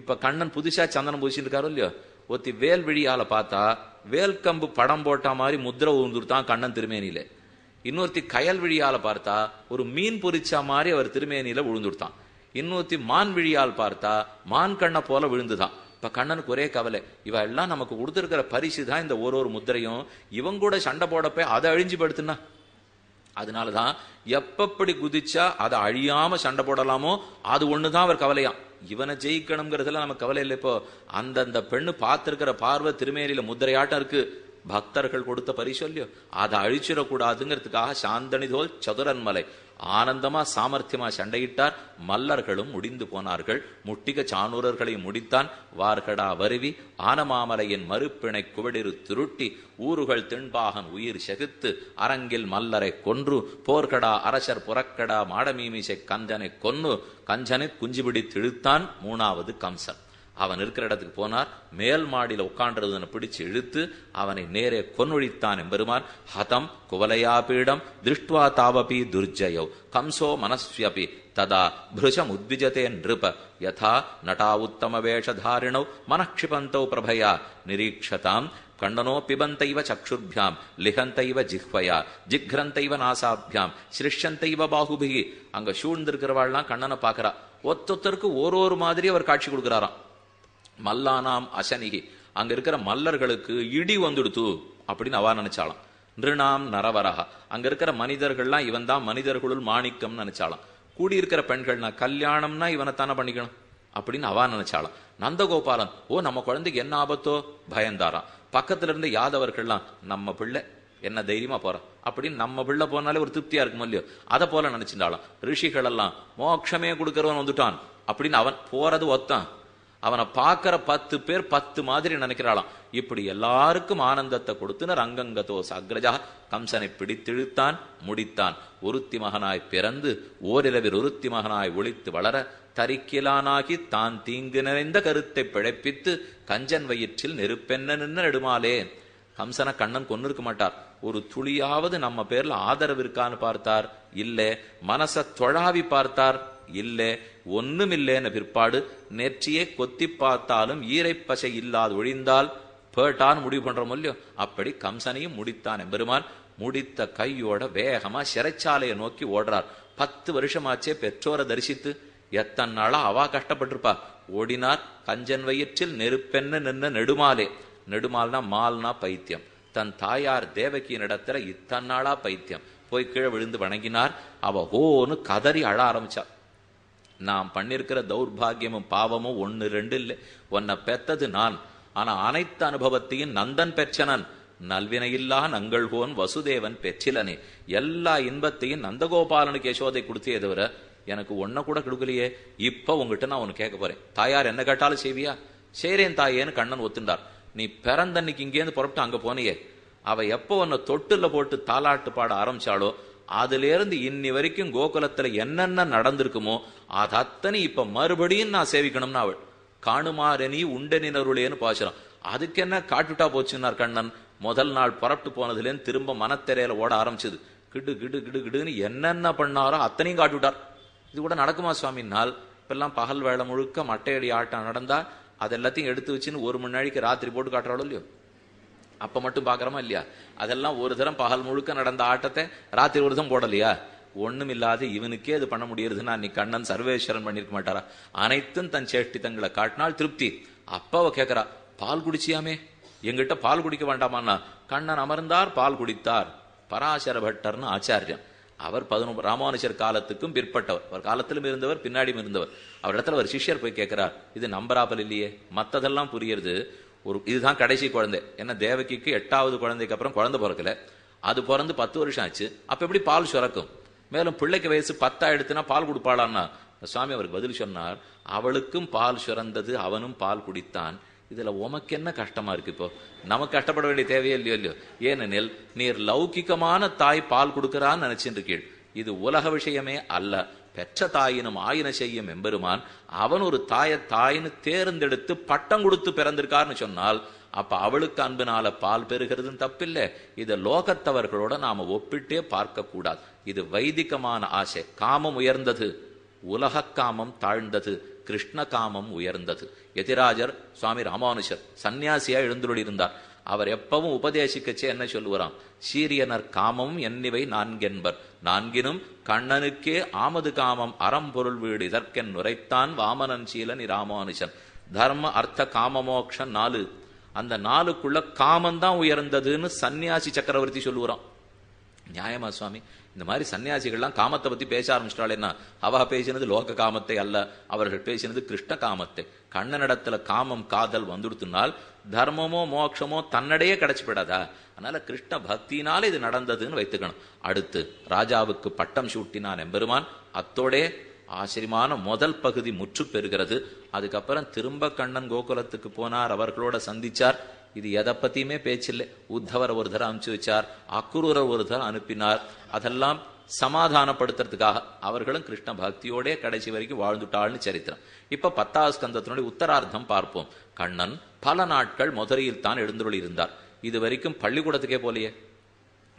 இப்போ கண்ணன் புதுசாக சந்தனம் பூசிட்டு இல்லையோ ஒத்தி வேல் விழியால் பார்த்தா வேல்கம்பு படம் போட்ட மாதிரி முத்திரை ஊர்ந்துருத்தான் கண்ணன் திருமேனியில இன்னொருத்தி கயல் விழியால் பார்த்தா ஒரு மீன் பொறிச்சா மாதிரி அவர் திருமேனியில விழுந்துருத்தான் இன்னொருத்தி மான் விழியால் பார்த்தா மான் கண்ணை போல விழுந்துதான் இப்போ கண்ணனுக்கு ஒரே கவலை இவ எல்லாம் நமக்கு கொடுத்துருக்கிற பரிசு தான் இந்த ஒரு ஒரு முத்திரையும் இவங்க கூட சண்டை போடப்ப அதை அழிஞ்சு படுத்துனா அதனால தான் எப்பப்படி குதிச்சா அதை அழியாம சண்டை போடலாமோ அது ஒன்று தான் அவர் கவலையான் இவனை ஜெயிக்கணுங்கிறதுலாம் நம்ம கவலை இல்லை இப்போ அந்தந்த பெண்ணு பார்த்துருக்கிற பார்வை திருமேனியில் முத்திரையாட்டம் இருக்கு பக்தர்கள் கொடுத்த பரிசொல்லியோ அதை அழிச்சிடக்கூடாதுங்கிறதுக்காக சாந்தனிதோல் சதுரன்மலை ஆனந்தமா சாமர்த்தியமா சண்டையிட்டார் மல்லர்களும் முடிந்து போனார்கள் முட்டிக சானூரர்களை முடித்தான் வார்கடா வருவி ஆனமாமலையின் மறுப்பிணை குவடிறு திருட்டி ஊருகள் தென்பாகன் உயிர் செகுத்து அரங்கில் மல்லரை கொன்று போர்கடா அரசர் புறக்கடா மாடமீமிசை கஞ்சனை கொன்று கஞ்சனை குஞ்சுபிடி திழுத்தான் மூணாவது கம்சன் அவன் இருக்கிற இடத்துக்கு போனார் மேல் மாடியில் உட்காண்டிருந்தனை பிடிச்சு இழுத்து அவனை நேரே கொன்னொழித்தான் எம்பெருமான் ஹதம் குவலையா பீடம் திருஷ்டுவா தாவபி துர்ஜயோ கம்சோ மனஸ்வியபி ததா பிருஷம் உத்விஜதே நிருப யதா நடா உத்தம வேஷதாரிணௌ மனக்ஷிபந்தௌ பிரபயா நிரீட்சதாம் கண்டனோ பிபந்தைவ சக்ஷுர்பியாம் லிகந்தைவ ஜிஹ்வயா ஜிக்ரந்தைவ நாசாபியாம் சிருஷ்யந்தைவ பாகுபிகி அங்க சூழ்ந்திருக்கிறவாள்லாம் கண்ணனை பாக்குறா ஒத்தொத்தருக்கு ஒரு ஒரு மாதிரி அவர் காட்சி கொடுக்கிறாராம் மல்லானாம் அசனிகி அங்க இருக்கிற மல்லர்களுக்கு இடி வந்துடுத்து அப்படின்னு அவ நினைச்சாலாம் நிருணாம் நரவரகா அங்க இருக்கிற மனிதர்கள்லாம் இவன் தான் மனிதர்களுள் மாணிக்கம்னு நினைச்சாலாம் கூடியிருக்கிற பெண்கள்னா கல்யாணம்னா இவனை தானே பண்ணிக்கணும் அப்படின்னு அவ நினைச்சாலாம் நந்தகோபாலன் ஓ நம்ம குழந்தைக்கு என்ன ஆபத்தோ பயந்தாராம் பக்கத்துல இருந்து யாதவர்கள்லாம் நம்ம பிள்ளை என்ன தைரியமா போறோம் அப்படின்னு நம்ம பிள்ளை போனாலே ஒரு திருப்தியா இருக்கும் இல்லையோ அதை போல நினைச்சிருந்தாலும் ரிஷிகள் எல்லாம் மோட்சமே கொடுக்கறவன் வந்துட்டான் அப்படின்னு அவன் போறது ஒத்தான் அவனை பார்க்குற பத்து பேர் பத்து மாதிரி நினைக்கிறாளாம் இப்படி எல்லாருக்கும் ஆனந்தத்தை கொடுத்துனர் அங்கங்கதோ சக்ரஜா கம்சனை பிடித்திழுத்தான் முடித்தான் ஒருத்தி மகனாய் பிறந்து ஓரிரவில் ஒருத்தி மகனாய் ஒழித்து வளர தரிக்கிலானாகி தான் தீங்கு நிறைந்த கருத்தை பிழைப்பித்து கஞ்சன் வயிற்றில் நெருப்பென்ன நின்று நெடுமாலே கம்சன கண்ணன் கொன்னு இருக்க மாட்டார் ஒரு துளியாவது நம்ம பேர்ல ஆதரவு இருக்கான்னு பார்த்தார் இல்லை மனச தொழாவி பார்த்தார் இல்லை ஒன்றுமில்லேன பிற்பாடு நெற்றியை கொத்தி பார்த்தாலும் ஈரைப்பசை இல்லாது ஒழிந்தால் பேட்டான் முடிவு பண்ற இல்லையோ அப்படி கம்சனையும் முடித்தான் பெருமான் முடித்த கையோட வேகமா சிறைச்சாலையை நோக்கி ஓடுறார் பத்து வருஷமாச்சே பெற்றோரை தரிசித்து எத்தனை நாளா அவா கஷ்டப்பட்டிருப்பா ஓடினார் கஞ்சன் வயிற்றில் நெருப்பென்னு நின்ன நெடுமாலே நெடுமால்னா மால்னா பைத்தியம் தன் தாயார் தேவகியின் இடத்துல இத்தனை நாளா பைத்தியம் போய் கீழே விழுந்து வணங்கினார் அவ ஓன்னு கதறி அழ ஆரம்பிச்சா நாம் பண்ணியிருக்கிற தௌர்பாகியமும் பாவமும் ஒன்று ரெண்டு இல்லை உன்னை பெத்தது நான் ஆனா அனைத்து அனுபவத்தையும் நந்தன் பெற்றனன் நல்வினையில்லா நங்கள்கோன் வசுதேவன் பெற்றிலனே எல்லா இன்பத்தையும் நந்தகோபாலனுக்கு யசோதை கொடுத்தே தவிர எனக்கு ஒன்ன கூட கொடுக்கலையே இப்ப உங்ககிட்ட நான் ஒன்னு கேட்க போறேன் தாயார் என்ன கேட்டாலும் செய்வியா சேரேன் தாயேன்னு கண்ணன் ஒத்துண்டார் நீ பிறந்தன்னைக்கு இங்கேருந்து புறப்பட்டு அங்க போனியே அவ எப்போ உன்னை தொட்டுல போட்டு தாலாட்டு பாட ஆரம்பிச்சாலோ அதுலேருந்து இன்னி வரைக்கும் கோகுலத்தில் என்னென்ன நடந்திருக்குமோ அது அத்தனை இப்போ மறுபடியும் நான் சேவிக்கணும்னு அவள் காணுமாரணி உண்டனினருளேன்னு பாசுறான் அதுக்கு என்ன காட்டுட்டா போச்சுன்னார் கண்ணன் முதல் நாள் புறப்பட்டு போனதுலேருந்து திரும்ப மனத்திரையில ஓட ஆரம்பிச்சது கிடு கிடு கிடு கிடுன்னு என்னென்ன பண்ணாரோ அத்தனையும் காட்டுவிட்டார் இது கூட நடக்குமா சுவாமினால் இப்பெல்லாம் பகல் வேலை முழுக்க மட்டையடி ஆட்டம் நடந்தா அது எல்லாத்தையும் எடுத்து வச்சுன்னு ஒரு மணி நாளைக்கு ராத்திரி போட்டு காட்டுறாளோ இல்லையோ அப்ப மட்டும் பாக்குறோமா இல்லையா அதெல்லாம் ஒரு தரம் பகல் முழுக்க நடந்த ஆட்டத்தை ராத்திரி ஒரு தரம் போடலையா ஒண்ணும் இல்லாத இவனுக்கே அது பண்ண முடியறதுன்னா நீ கண்ணன் சர்வேஸ்வரன் பண்ணிருக்க மாட்டாரா அனைத்தும் தன் சேஷ்டி தங்களை காட்டினால் திருப்தி அப்பாவை கேக்குறா பால் குடிச்சியாமே எங்கிட்ட பால் குடிக்க வேண்டாமான்னா கண்ணன் அமர்ந்தார் பால் குடித்தார் பராசர பட்டர்னு ஆச்சாரியம் அவர் பதினொன்று ராமானுஜர் காலத்துக்கும் பிற்பட்டவர் அவர் காலத்திலும் இருந்தவர் பின்னாடியும் இருந்தவர் அவர் இடத்துல ஒரு சிஷ்யர் போய் கேட்கிறார் இது நம்பராபல் இல்லையே மற்றதெல்லாம் புரியுறது ஒரு இதுதான் கடைசி குழந்தை ஏன்னா தேவகிக்கு எட்டாவது குழந்தைக்கு அப்புறம் குழந்தை பிறக்கல அது பிறந்து பத்து வருஷம் ஆச்சு அப்போ எப்படி பால் சுரக்கும் மேலும் பிள்ளைக்கு வயசு பத்தா எடுத்துனா பால் கொடுப்பாளான்னா சுவாமி அவருக்கு பதில் சொன்னார் அவளுக்கும் பால் சுரந்தது அவனும் பால் குடித்தான் இதில் உமக்கு என்ன கஷ்டமாக இருக்கு இப்போ நமக்கு கஷ்டப்பட வேண்டிய தேவையே இல்லையோ இல்லையோ ஏனெனில் நீர் லௌகிக்கமான தாய் பால் கொடுக்கறான்னு நினைச்சிட்டு கீழ் இது உலக விஷயமே அல்ல பெற்ற தாயினும் ஆயின செய்யும் எம்பெருமான் அவன் ஒரு தாய தாயின்னு தேர்ந்தெடுத்து பட்டம் கொடுத்து பிறந்திருக்காருன்னு சொன்னால் அப்ப அவளுக்கு அன்பினால பால் பெறுகிறதுன்னு தப்பில்லை இதை லோகத்தவர்களோட நாம ஒப்பிட்டே பார்க்க கூடாது இது வைதிகமான ஆசை காமம் உயர்ந்தது உலக காமம் தாழ்ந்தது கிருஷ்ண காமம் உயர்ந்தது எதிராஜர் சுவாமி ராமானுஷர் சன்னியாசியா எழுந்துள்ளிருந்தார் இருந்தார் அவர் எப்பவும் உபதேசிக்கச்சே என்ன சொல்லுவாராம் சீரியனர் காமம் என்னிவை நான்கென்பர் நான்கினும் கண்ணனுக்கே ஆமது காமம் அறம்பொருள் வீடு இதற்கென் நுரைத்தான் வாமனன் சீலன் இராமானுஷன் தர்ம அர்த்த காமமோக்ஷன் நாலு அந்த நாலுக்குள்ள காமந்தான் உயர்ந்ததுன்னு சன்னியாசி சக்கரவர்த்தி சொல்லுவாராம் நியாயமா சுவாமி இந்த மாதிரி சன்னியாசிகள்லாம் காமத்தை பத்தி பேச ஆரம்பிச்சிட்டாள் என்ன அவா பேசினது லோக காமத்தை அல்ல அவர்கள் பேசினது கிருஷ்ண காமத்தை கண்ணனிடத்துல காமம் காதல் வந்துடுத்துனால் தர்மமோ மோட்சமோ தன்னடையே விடாதா அதனால கிருஷ்ண பக்தினால இது நடந்ததுன்னு வைத்துக்கணும் அடுத்து ராஜாவுக்கு பட்டம் சூட்டினான் எம்பெருமான் அத்தோடே ஆச்சரியமான முதல் பகுதி முற்று பெறுகிறது அதுக்கப்புறம் திரும்ப கண்ணன் கோகுலத்துக்கு போனார் அவர்களோட சந்திச்சார் இது எதை பத்தியுமே பேச்சில்லை உத்தவரை ஒரு தர அனுப்பிச்சு வச்சார் அக்குரூரை ஒரு தர அனுப்பினார் அதெல்லாம் சமாதானப்படுத்துறதுக்காக அவர்களும் கிருஷ்ண பக்தியோடே கடைசி வரைக்கும் வாழ்ந்துட்டாள்னு சரித்திரம் இப்ப பத்தாவது ஸ்கந்தத்தினுடைய உத்தரார்த்தம் பார்ப்போம் கண்ணன் பல நாட்கள் மதுரையில் தான் எழுந்தருள் இருந்தார் இது வரைக்கும் பள்ளிக்கூடத்துக்கே போலையே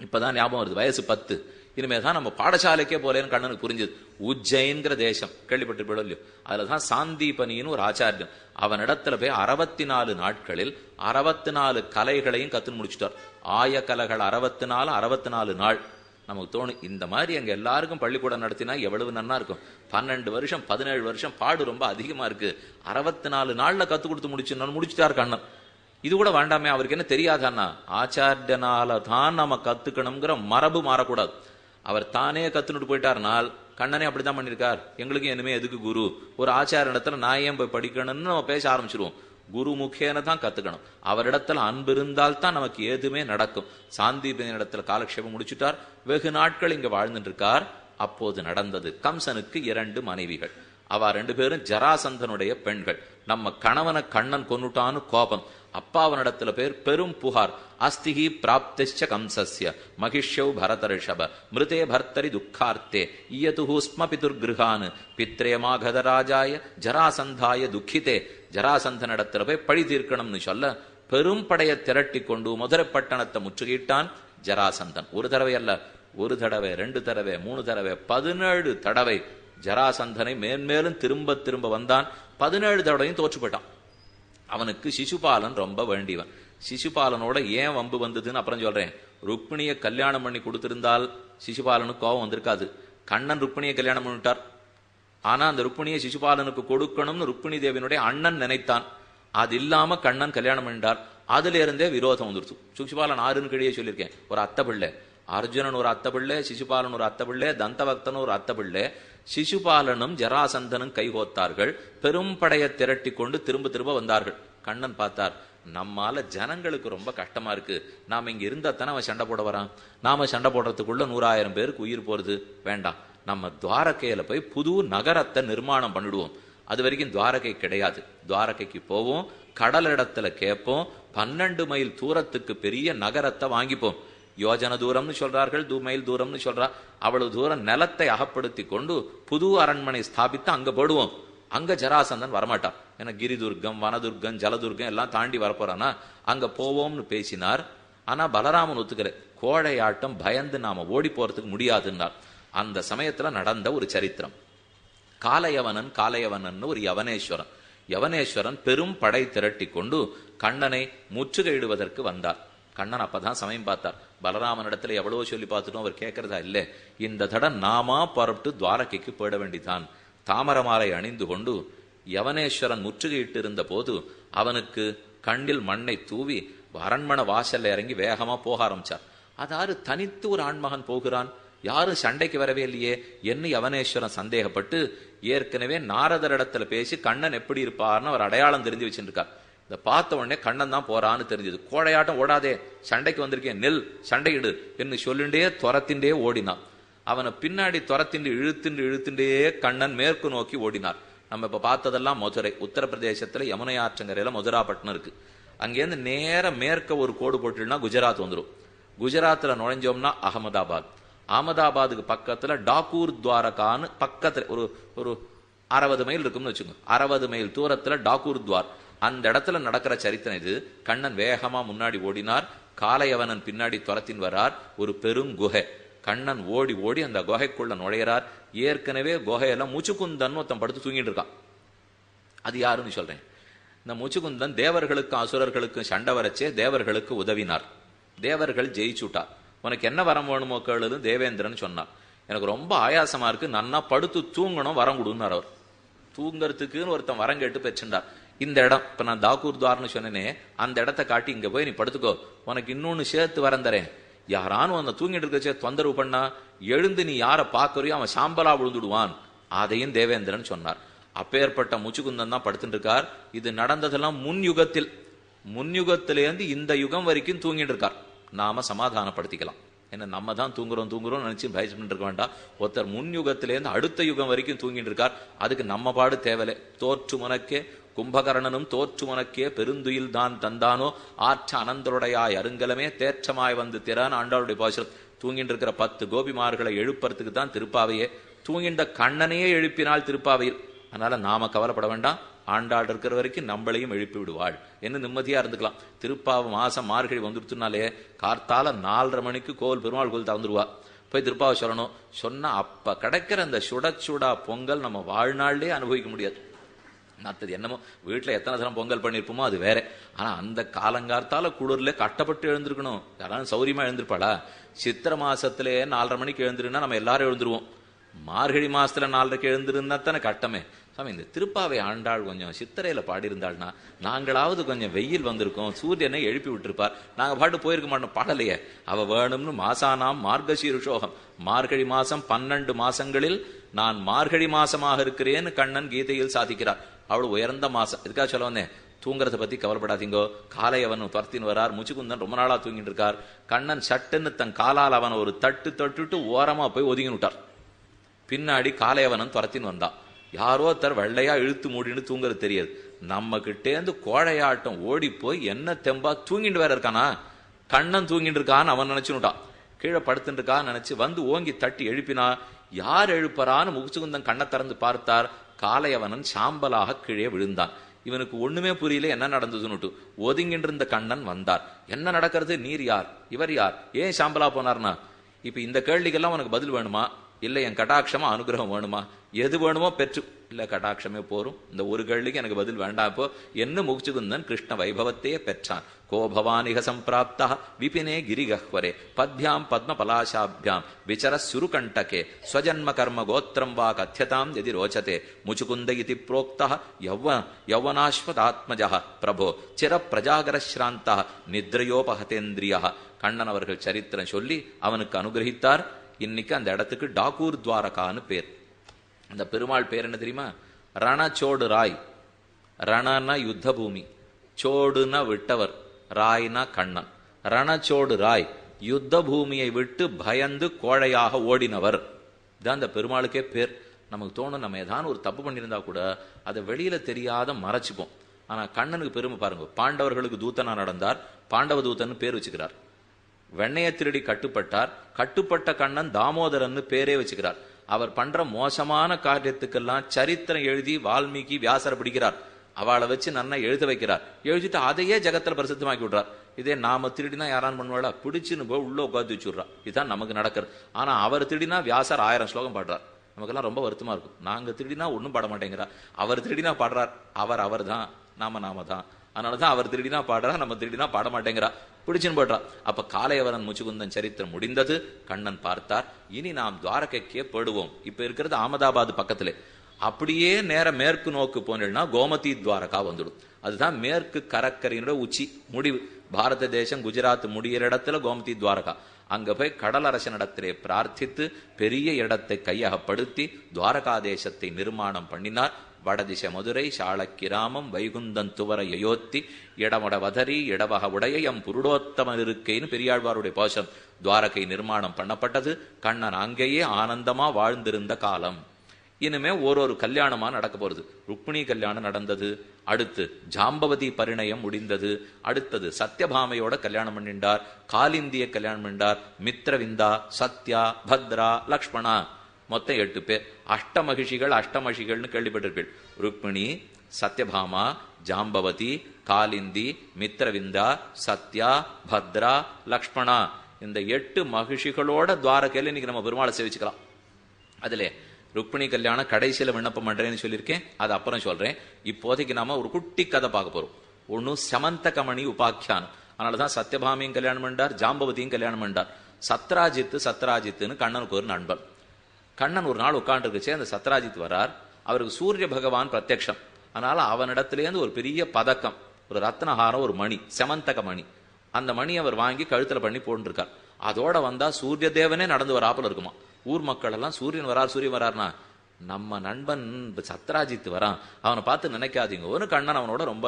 இப்பதான் ஞாபகம் வருது வயசு பத்து இனிமே தான் நம்ம பாடசாலைக்கே போலேன்னு கண்ணனுக்கு புரிஞ்சது உஜ்ஜைன்கிற தேசம் கேள்விப்பட்டிருப்போம் இல்லையோ அதுல தான் சாந்திபனின்னு ஒரு ஆச்சாரியம் அவனிடத்துல போய் அறுபத்தி நாலு நாட்களில் அறுபத்தி நாலு கலைகளையும் கத்துன்னு முடிச்சுட்டார் ஆயக்கலைகள் அறுபத்தி நாலு அறுபத்தி நாலு நாள் நமக்கு தோணும் இந்த மாதிரி அங்கே எல்லாருக்கும் பள்ளிக்கூடம் நடத்தினா எவ்வளவு நன்னா இருக்கும் பன்னெண்டு வருஷம் பதினேழு வருஷம் பாடு ரொம்ப அதிகமாக இருக்கு அறுபத்தி நாலு நாளில் கற்றுக் கொடுத்து முடிச்சுன்னு முடிச்சுட்டார் கண்ணன் இது கூட வேண்டாமே அவருக்கு என்ன தெரியாதாண்ணா ஆச்சாரியனால தான் நம்ம கத்துக்கணுங்கிற மரபு மாறக்கூடாது அவர் தானே கத்துனுட்டு போயிட்டார்னால் கண்ணனே அப்படிதான் பண்ணியிருக்கார் எங்களுக்கு என்னமே எதுக்கு குரு ஒரு ஆச்சார இடத்துல நான் ஏன் போய் படிக்கணும்னு நம்ம பேச ஆரம்பிச்சிருவோம் குரு முகேன தான் கத்துக்கணும் அவரிடத்துல அன்பு இருந்தால் தான் நமக்கு எதுவுமே நடக்கும் சாந்தீபன் இடத்துல காலக்ஷேபம் முடிச்சுட்டார் வெகு நாட்கள் இங்க வாழ்ந்துட்டு இருக்கார் அப்போது நடந்தது கம்சனுக்கு இரண்டு மனைவிகள் அவ ரெண்டு பேரும் ஜராசந்தனுடைய பெண்கள் நம்ம கணவனை கண்ணன் கொன்னுட்டான்னு கோபம் அப்பாவனிடத்துல பேர் பெரும் புகார் அஸ்திகி பிராப்திச்ச கம்சஸ்ய மகிஷ்யௌ பரத ரிஷப மிருதே பர்த்தரி துக்கார்த்தே இயதுஹு ஸ்ம பிதுர்கிருகான் மாகதராஜாய ஜராசந்தாய துக்கிதே ஜராசந்தனிடத்துல போய் பழி தீர்க்கணும்னு சொல்ல பெரும் படையை திரட்டி கொண்டு மதுரை பட்டணத்தை முற்றுகிட்டான் ஜராசந்தன் ஒரு தடவை அல்ல ஒரு தடவை ரெண்டு தடவை மூணு தடவை பதினேழு தடவை ஜராசந்தனை மேன்மேலும் திரும்ப திரும்ப வந்தான் பதினேழு தடவையும் தோற்று அவனுக்கு சிசுபாலன் ரொம்ப வேண்டியவன் சிசுபாலனோட ஏன் வம்பு வந்ததுன்னு அப்புறம் சொல்றேன் ருக்மிணியை கல்யாணம் பண்ணி கொடுத்திருந்தால் சிசுபாலனுக்கு கோபம் வந்திருக்காது கண்ணன் ருக்மிணியை கல்யாணம் பண்ணிட்டார் ஆனா அந்த ருக்மிணியை சிசுபாலனுக்கு கொடுக்கணும்னு ருக்மிணி தேவியனுடைய அண்ணன் நினைத்தான் அது இல்லாம கண்ணன் கல்யாணம் பண்ணிட்டார் அதுல இருந்தே விரோதம் வந்துருச்சு சிசுபாலன் ஆறுன்னு கழியே சொல்லியிருக்கேன் ஒரு அத்தை பிள்ளை அர்ஜுனன் ஒரு அத்தை பிள்ளை சிசுபாலன் ஒரு அத்தை பிள்ளை தந்தபக்தன் ஒரு அத்த பிள்ளை சிசுபாலனும் ஜராசந்தனும் கைகோத்தார்கள் பெரும்படையை திரட்டி கொண்டு திரும்ப திரும்ப வந்தார்கள் கண்ணன் பார்த்தார் நம்மால ஜனங்களுக்கு ரொம்ப கஷ்டமா இருக்கு நாம இங்க இருந்தா அவன் சண்டை போட வரான் நாம சண்டை போடுறதுக்குள்ள நூறாயிரம் பேருக்கு உயிர் போறது வேண்டாம் நம்ம துவாரகையில போய் புது நகரத்தை நிர்மாணம் பண்ணிடுவோம் அது வரைக்கும் துவாரகை கிடையாது துவாரகைக்கு போவோம் கடல் இடத்துல கேட்போம் பன்னெண்டு மைல் தூரத்துக்கு பெரிய நகரத்தை வாங்கிப்போம் யோஜன தூரம்னு சொல்றார்கள் தூ மைல் தூரம்னு சொல்றா அவ்வளவு தூரம் நிலத்தை அகப்படுத்தி கொண்டு புது அரண்மனை ஸ்தாபித்து அங்க போடுவோம் அங்க ஜராசந்தன் வரமாட்டான் ஏன்னா கிரிதுர்க்கம் வனதுர்க்கம் ஜலதுர்க்கம் எல்லாம் தாண்டி வரப்போறானா அங்க போவோம்னு பேசினார் ஆனா பலராமன் ஒத்துக்கிற கோழையாட்டம் பயந்து நாம ஓடி போறதுக்கு முடியாதுன்னார் அந்த சமயத்துல நடந்த ஒரு சரித்திரம் காலையவனன் காலையவனன் ஒரு யவனேஸ்வரன் யவனேஸ்வரன் பெரும் படை திரட்டி கொண்டு கண்ணனை முற்றுகையிடுவதற்கு வந்தார் கண்ணன் அப்பதான் சமயம் பார்த்தார் பலராமன் இடத்துல எவ்வளவோ சொல்லி பார்த்துட்டோம் அவர் கேட்கறதா இல்லை இந்த தட நாமா பரப்பிட்டு துவாரகைக்கு போயிட வேண்டிதான் மாலை அணிந்து கொண்டு யவனேஸ்வரன் முற்றுகையிட்டு இருந்த போது அவனுக்கு கண்ணில் மண்ணை தூவி அரண்மனை வாசல்ல இறங்கி வேகமா போக ஆரம்பிச்சார் அதாரு தனித்து ஒரு ஆண்மகன் போகிறான் யாரும் சண்டைக்கு வரவே இல்லையே என்ன யவனேஸ்வரன் சந்தேகப்பட்டு ஏற்கனவே நாரதர் பேசி கண்ணன் எப்படி இருப்பார்னு அவர் அடையாளம் தெரிஞ்சு வச்சுருக்கார் இதை பார்த்த உடனே கண்ணன் தான் போறான்னு தெரிஞ்சது கோடையாட்டம் ஓடாதே சண்டைக்கு வந்திருக்கேன் நெல் சண்டையிடு என்று சொல்லுண்டே துரத்தின்றே ஓடினான் அவனை பின்னாடி துரத்தின் இழுத்துண்டு இழுத்துண்டே கண்ணன் மேற்கு நோக்கி ஓடினார் நம்ம இப்போ பார்த்ததெல்லாம் மதுரை உத்தரப்பிரதேசத்துல யமுனை ஆற்றங்கரையில் மதுராப்பட்டினம் இருக்கு அங்கேருந்து நேர மேற்க ஒரு கோடு போட்டுனா குஜராத் வந்துடும் குஜராத்தில் நுழைஞ்சோம்னா அகமதாபாத் அகமதாபாத்துக்கு பக்கத்தில் டாக்கூர் துவாரகான்னு பக்கத்தில் ஒரு ஒரு அறுபது மைல் இருக்கும்னு வச்சுக்கோங்க அறுபது மைல் தூரத்தில் டாக்கூர் துவார் அந்த இடத்துல நடக்கிற சரித்திரம் இது கண்ணன் வேகமா முன்னாடி ஓடினார் காலையவனன் பின்னாடி துரத்தின் வரார் ஒரு பெருங்குகை கண்ணன் ஓடி ஓடி அந்த குகைக்குள்ள நுழையிறார் ஏற்கனவே குகையெல்லாம் முச்சுக்குந்தன் ஒருத்தன் படுத்து தூங்கிட்டு இருக்கான் அது யாருன்னு சொல்றேன் இந்த முச்சுக்குந்தன் தேவர்களுக்கும் அசுரர்களுக்கும் சண்டை வரச்சே தேவர்களுக்கு உதவினார் தேவர்கள் ஜெயிச்சுட்டார் உனக்கு என்ன வரம் வேணுமோ கேளுது தேவேந்திரன் சொன்னார் எனக்கு ரொம்ப ஆயாசமா இருக்கு நன்னா படுத்து தூங்கணும் வரம் கொடுன்னார் அவர் தூங்கறதுக்குன்னு ஒருத்தன் வரம் கேட்டு பெற்றார் இந்த இடம் இப்போ நான் தாக்கூர் துவார்னு சொன்னேனே அந்த இடத்த காட்டி இங்கே போய் நீ படுத்துக்கோ உனக்கு இன்னொன்று சேர்த்து வரந்தரேன் யாரானும் அந்த தூங்கிட்டு இருக்கிறச்சே தொந்தரவு பண்ணா எழுந்து நீ யாரை பார்க்கறியோ அவன் சாம்பலா விழுந்துடுவான் அதையும் தேவேந்திரன் சொன்னார் அப்பேற்பட்ட முச்சுகுந்தன் தான் படுத்துட்டு இருக்கார் இது நடந்ததெல்லாம் முன் யுகத்தில் முன் யுகத்திலேருந்து இந்த யுகம் வரைக்கும் தூங்கிட்டு இருக்கார் நாம சமாதானப்படுத்திக்கலாம் ஏன்னா நம்ம தான் தூங்குறோம் தூங்குறோம் நினைச்சு பயிற்சி இருக்க வேண்டாம் ஒருத்தர் முன் யுகத்திலேருந்து அடுத்த யுகம் வரைக்கும் தூங்கிட்டு இருக்கார் அதுக்கு நம்ம பாடு தேவையில்லை தோற்று முனக்கே கும்பகர்ணனும் தோற்று உனக்கே பெருந்துயில் தான் தந்தானோ ஆற்ற அனந்தருடையாய் அருங்கலமே தேற்றமாய் வந்து திறான் ஆண்டாளுடைய பாசுரம் தூங்கிட்டு இருக்கிற பத்து கோபிமார்களை எழுப்புறதுக்கு தான் திருப்பாவையே தூங்கின்ற கண்ணனையே எழுப்பினால் திருப்பாவையில் அதனால நாம கவலைப்பட வேண்டாம் ஆண்டாள் இருக்கிற வரைக்கும் நம்மளையும் எழுப்பி விடுவாள் என்ன நிம்மதியாக இருந்துக்கலாம் திருப்பாவை மாதம் மார்கழி வந்துருத்துனாலே கார்த்தால நாலரை மணிக்கு கோவில் பெருமாள் கோவில் திறந்துருவா போய் திருப்பாவை சொல்லணும் சொன்னால் அப்போ கிடைக்கிற அந்த சுட சுடா பொங்கல் நம்ம வாழ்நாள்லேயே அனுபவிக்க முடியாது மற்றது என்னமோ வீட்டில் எத்தனை தரம் பொங்கல் பண்ணியிருப்போமோ அது வேற ஆனால் அந்த காலங்கார்த்தால குளிரில் கட்டப்பட்டு எழுந்திருக்கணும் யாராலும் சௌரியமாக எழுந்திருப்பாளா சித்திர மாசத்துலேயே நாலரை மணிக்கு எழுந்துருன்னா நம்ம எல்லாரும் எழுந்துருவோம் மார்கழி மாசத்துல நாலரைக்கு எழுந்திருந்தா தானே கட்டமே சாமி இந்த திருப்பாவை ஆண்டாள் கொஞ்சம் சித்திரையில பாடியிருந்தாள்னா நாங்களாவது கொஞ்சம் வெயில் வந்திருக்கோம் சூரியனை எழுப்பி விட்டுருப்பார் நாங்கள் பாட்டு போயிருக்க மாட்டோம் பாடலையே அவ வேணும்னு மாசானாம் மார்கசீருஷோகம் மார்கழி மாசம் பன்னெண்டு மாசங்களில் நான் மார்கழி மாசமாக இருக்கிறேன்னு கண்ணன் கீதையில் சாதிக்கிறார் அவள் உயர்ந்த மாசம் எதுக்காக சொல்ல வந்தேன் தூங்குறத பத்தி கவலைப்படாதீங்கோ காலை அவன் பர்த்தின் வரார் முச்சுக்குந்தன் ரொம்ப நாளா தூங்கிட்டு இருக்கார் கண்ணன் சட்டுன்னு தன் காலால் அவன் ஒரு தட்டு தட்டுட்டு ஓரமா போய் ஒதுங்கின்னு விட்டார் பின்னாடி காலையவனன் துரத்தின்னு வந்தான் யாரோ தர் வெள்ளையா இழுத்து மூடின்னு தூங்குறது தெரியாது நம்ம கிட்டேந்து கோழையாட்டம் ஓடி போய் என்ன தெம்பா தூங்கிட்டு வேற இருக்கானா கண்ணன் தூங்கிட்டு இருக்கான்னு அவன் நினைச்சுட்டான் கீழே படுத்துட்டு இருக்கான்னு நினைச்சு வந்து ஓங்கி தட்டி எழுப்பினா யார் எழுப்பறான்னு முகுச்சுகுந்தன் கண்ணை திறந்து பார்த்தார் காளையவனன் சாம்பலாக கீழே விழுந்தான் இவனுக்கு ஒண்ணுமே புரியல என்ன நடந்ததுன்னுட்டு ஒதுங்கின்றிருந்த கண்ணன் வந்தார் என்ன நடக்கிறது நீர் யார் இவர் யார் ஏன் சாம்பலா போனார்னா இப்ப இந்த கேள்விக்கெல்லாம் உனக்கு பதில் வேணுமா இல்லை என் கட்டாட்சமா அனுகிரகம் வேணுமா எது வேணுமோ பெற்று இல்லை கடாட்சமே போரும் இந்த ஒரு கேள்விக்கு எனக்கு பதில் வேண்டாம் இப்போ என்ன முகுச்சுகுந்தன் கிருஷ்ண வைபவத்தையே பெற்றான் கோபவானிக சம்பிராப்தா விபினே கிரிகஹ்வரே பத்யாம் பத்ம பலாசாபியாம் விசர சுருகண்டகே ஸ்வஜன்ம கர்ம கோத்திரம் வா கத்தியதாம் எதி ரோச்சதே முச்சுகுந்த இது புரோக்தா யவ யவனாஸ்வதாத்மஜா பிரபோ சிர பிரஜாகரஸ்ராந்தா நித்ரையோபகதேந்திரியா கண்ணன் அவர்கள் சரித்திரம் சொல்லி அவனுக்கு அனுகிரகித்தார் இன்னைக்கு அந்த இடத்துக்கு டாகூர் துவாரகான்னு பேர் அந்த பெருமாள் பேர் என்ன தெரியுமா ரணச்சோடு ராய் ரணனா யுத்த பூமி சோடுனா விட்டவர் ராய்னா கண்ணன் ரணச்சோடு ராய் யுத்த பூமியை விட்டு பயந்து கோழையாக ஓடினவர் இதான் அந்த பெருமாளுக்கே பேர் நமக்கு தோணும் நம்ம ஏதாவது ஒரு தப்பு பண்ணியிருந்தா கூட அதை வெளியில தெரியாத மறைச்சிப்போம் ஆனா கண்ணனுக்கு பெருமை பாருங்க பாண்டவர்களுக்கு தூத்தனா நடந்தார் பாண்டவ தூத்தன் பேர் வச்சுக்கிறார் வெண்ணைய திருடி கட்டுப்பட்டார் கட்டுப்பட்ட கண்ணன் தாமோதரன் பேரே வச்சுக்கிறார் அவர் பண்ற மோசமான காரியத்துக்கெல்லாம் சரித்திரம் எழுதி வால்மீகி வியாசரை பிடிக்கிறார் அவளை வச்சு நன்னா எழுத வைக்கிறார் எழுதிட்டு அதையே ஜகத்துல பிரசித்தமாக்கி விடுறார் இதே நாம திருடினா யாரான்னு பண்ணுவாளா பிடிச்சுன்னு போய் உள்ளே உட்காந்து வச்சுடுறா இதுதான் நமக்கு நடக்கிறது ஆனால் அவர் திருடினா வியாசர் ஆயிரம் ஸ்லோகம் பாடுறார் நமக்கெல்லாம் ரொம்ப வருத்தமாக இருக்கும் நாங்கள் திருடினா ஒன்றும் பாட மாட்டேங்கிறார் அவர் திருடினா பாடுறார் அவர் அவர் தான் நாம நாம தான் அதனால தான் அவர் திருடினா பாடுறா நம்ம திருடினா பாட மாட்டேங்கிறா பிடிச்சுன்னு போடுறா அப்ப காலையவரன் முச்சுகுந்தன் சரித்திரம் முடிந்தது கண்ணன் பார்த்தார் இனி நாம் துவாரகைக்கே போடுவோம் இப்ப இருக்கிறது அகமதாபாத் பக்கத்துல அப்படியே நேர மேற்கு நோக்கு போனா கோமதி துவாரகா வந்துடும் அதுதான் மேற்கு கடற்கரையினுடைய உச்சி முடிவு பாரத தேசம் குஜராத் முடிகிற இடத்துல கோமதி துவாரகா அங்க போய் கடல் இடத்திலே பிரார்த்தித்து பெரிய இடத்தை கையகப்படுத்தி துவாரகா தேசத்தை நிர்மாணம் பண்ணினார் வடதிசை மதுரை சாளக்கிராமம் வைகுந்தன் துவர யயோத்தி இடமட வதரி இடவக உடைய எம் புருடோத்தமன் இருக்கைன்னு பெரியாழ்வாருடைய பாசம் துவாரகை நிர்மாணம் பண்ணப்பட்டது கண்ணன் அங்கேயே ஆனந்தமா வாழ்ந்திருந்த காலம் இனிமே ஒரு ஒரு கல்யாணமா நடக்க போறது ருக்மிணி கல்யாணம் நடந்தது அடுத்து ஜாம்பவதி பரிணயம் முடிந்தது அடுத்தது சத்யபாமையோட கல்யாணம் பண்ணிண்டார் காலிந்திய கல்யாணம் பண்ணிண்டார் மித்ரவிந்தா சத்யா பத்ரா லக்ஷ்மணா மொத்தம் எட்டு பேர் அஷ்டமகிஷிகள் அஷ்டமகிஷிகள்னு கேள்விப்பட்டிருப்பீள் ருக்மிணி சத்யபாமா ஜாம்பவதி காலிந்தி மித்ரவிந்தா சத்யா பத்ரா லக்ஷ்மணா இந்த எட்டு மகிஷிகளோட துவாரக்கையில் இன்னைக்கு நம்ம பெருமாளை சேவிச்சுக்கலாம் அதுல ருக்மிணி கல்யாணம் கடைசியில் விண்ணப்பம் பண்ணுறேன்னு சொல்லியிருக்கேன் அது அப்புறம் சொல்கிறேன் இப்போதைக்கு நாம ஒரு குட்டி கதை பார்க்க போகிறோம் ஒன்றும் சமந்த கமணி உபாக்கியானம் அதனாலதான் தான் சத்யபாமியும் கல்யாணம் பண்ணார் ஜாம்பவதியும் கல்யாணம் பண்ணார் சத்ராஜித்து சத்ராஜித்துன்னு கண்ணனுக்கு ஒரு நண்பன் கண்ணன் ஒரு நாள் உட்காந்துருக்குச்சு அந்த சத்ராஜித் வரார் அவருக்கு சூரிய பகவான் பிரத்யம் அதனால அவனிடத்துலேருந்து ஒரு பெரிய பதக்கம் ஒரு ரத்னஹாரம் ஒரு மணி செமந்தக மணி அந்த மணி அவர் வாங்கி கழுத்தில் பண்ணி போட்டுருக்கார் அதோட வந்தா சூரிய தேவனே நடந்து வராப்புல இருக்குமா ஊர் மக்கள் எல்லாம் சூரியன் வரார் சூரியன் வரார்னா நம்ம நண்பன் சத்ராஜித் வரான் அவனை பார்த்து நினைக்காதீங்க ஒரு கண்ணன் அவனோட ரொம்ப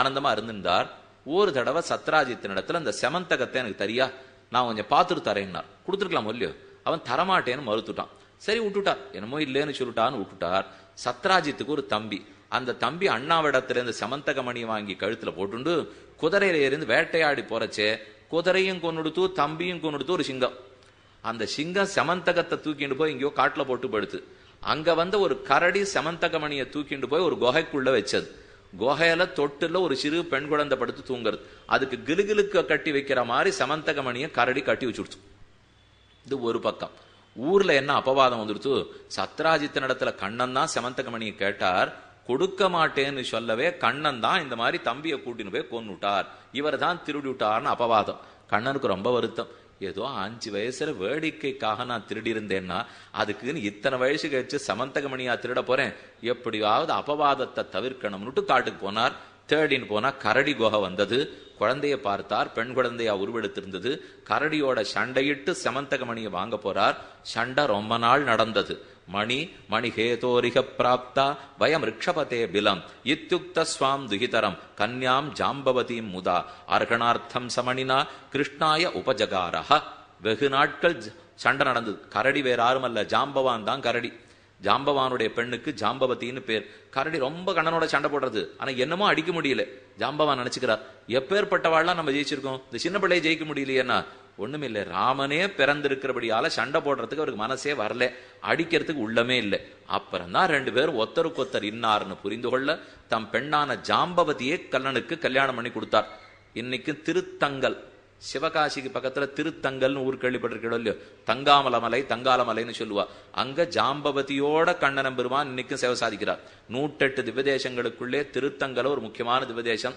ஆனந்தமா இருந்திருந்தார் ஒரு தடவை சத்ராஜித்தின் இடத்துல அந்த செமந்தகத்தை எனக்கு தெரியா நான் கொஞ்சம் பார்த்துட்டு தரேன்னார் கொடுத்துருக்கலாம் இல்லையோ அவன் தரமாட்டேன்னு மறுத்துட்டான் சரி விட்டுட்டார் என்னமோ இல்லைன்னு சொல்லிட்டான்னு விட்டுட்டார் சத்ராஜித்துக்கு ஒரு தம்பி அந்த தம்பி அண்ணாவிடத்திலிருந்து சமந்தகமணி வாங்கி கழுத்துல போட்டுண்டு குதிரையில இருந்து வேட்டையாடி போறச்சே குதிரையும் கொண்டுடுத்து தம்பியும் கொண்டுடுத்து ஒரு சிங்கம் அந்த சிங்கம் சமந்தகத்தை தூக்கிட்டு போய் எங்கேயோ காட்டுல போட்டு படுத்து அங்க வந்த ஒரு கரடி மணியை தூக்கிட்டு போய் ஒரு குகைக்குள்ள வச்சது குகையில தொட்டுல ஒரு சிறு பெண் குழந்தை படுத்து தூங்குறது அதுக்கு கிலுகிலுக்கு கட்டி வைக்கிற மாதிரி செமந்தகமணியை கரடி கட்டி வச்சுடுச்சு இது ஒரு பக்கம் ஊர்ல என்ன அப்பவாதம் வந்துருச்சு சத்ராஜித்தன் இடத்துல கண்ணன் தான் செமந்தகமணி கேட்டார் கொடுக்க மாட்டேன்னு சொல்லவே கண்ணன் தான் இந்த மாதிரி தம்பியை கூட்டின்னு போய் விட்டார் இவர் தான் திருடி விட்டார்னு அபவாதம் கண்ணனுக்கு ரொம்ப வருத்தம் ஏதோ அஞ்சு வயசுல வேடிக்கைக்காக நான் திருடி இருந்தேன்னா அதுக்குன்னு இத்தனை வயசு கழிச்சு சமந்தகமணியா திருட போறேன் எப்படியாவது அபவாதத்தை தவிர்க்கணும்னுட்டு காட்டுக்கு போனார் தேர்டின்னு போனால் கரடி குகை வந்தது குழந்தைய பார்த்தார் பெண் குழந்தையா உருவெடுத்திருந்தது கரடியோட சண்டையிட்டு மணியை வாங்க போறார் சண்டை ரொம்ப நாள் நடந்தது மணி மணிஹேதோரிக பிராப்தா வயம் ரிக்ஷபதே பிலம் இத்தியுக்த ஸ்வாம் துகிதரம் கன்யாம் ஜாம்பவதீம் முதா அர்கணார்த்தம் சமணினா கிருஷ்ணாய உபஜகாரஹ வெகு நாட்கள் சண்டை நடந்தது கரடி வேற ஆறுமல்ல ஜாம்பவான் தான் கரடி ஜாம்பவானுடைய பெண்ணுக்கு ஜாம்பவத்தின்னு பேர் கரடி ரொம்ப கண்ணனோட சண்டை போடுறது ஆனா என்னமோ அடிக்க முடியல ஜாம்பவான் நினைச்சுக்கிறார் எப்பேற்பட்டவாள்லாம் நம்ம ஜெயிச்சிருக்கோம் இந்த சின்ன பிள்ளையை ஜெயிக்க முடியலையேன்னா ஒண்ணுமில்லை ராமனே பிறந்திருக்கிறபடியால சண்டை போடுறதுக்கு அவருக்கு மனசே வரல அடிக்கிறதுக்கு உள்ளமே இல்லை அப்புறம்தான் ரெண்டு பேரும் ஒத்தருக்கொத்தர் இன்னார்னு புரிந்து கொள்ள தம் பெண்ணான ஜாம்பவதியே கல்லனுக்கு கல்யாணம் பண்ணி கொடுத்தார் இன்னைக்கு திருத்தங்கல் சிவகாசிக்கு பக்கத்துல திருத்தங்கல்னு ஊர் கேள்விப்பட்டிருக்கோம் இல்லையோ தங்காமலமலை தங்காலமலைன்னு சொல்லுவா அங்க ஜாம்பவதியோட கண்ணனம் பெருமான் இன்னைக்கும் சேவை சாதிக்கிறார் நூற்றெட்டு திவ்யதேசங்களுக்குள்ளே திருத்தங்கல ஒரு முக்கியமான திவ்யதேசம்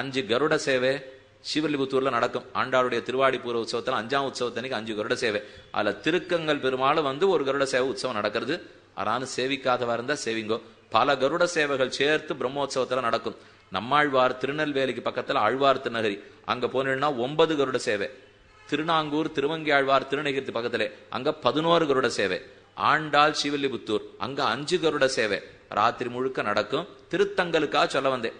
அஞ்சு கருட சேவை சிவலிபுத்தூர்ல நடக்கும் ஆண்டாளுடைய திருவாடிபுர பூர்வ உற்சவத்தில் அஞ்சாம் உற்சவத்தன்னைக்கு அஞ்சு கருட சேவை அதுல திருக்கங்கள் பெருமாளும் வந்து ஒரு கருட சேவை உற்சவம் நடக்கிறது ஆனாலும் சேவிக்காதவா இருந்தா சேவிங்கோ பல கருட சேவைகள் சேர்த்து பிரம்மோத்சவத்துல நடக்கும் நம்மாழ்வார் திருநெல்வேலிக்கு பக்கத்தில் ஆழ்வார் திருநகரி அங்க போனா ஒன்பது கருட சேவை திருநாங்கூர் திருவங்கி ஆழ்வார் திருநகிரி பக்கத்திலே அங்க பதினோரு கருட சேவை ஆண்டாள் சிவல்லிபுத்தூர் அங்க அஞ்சு கருட சேவை ராத்திரி முழுக்க நடக்கும் திருத்தங்களுக்கா சொல்ல வந்தேன்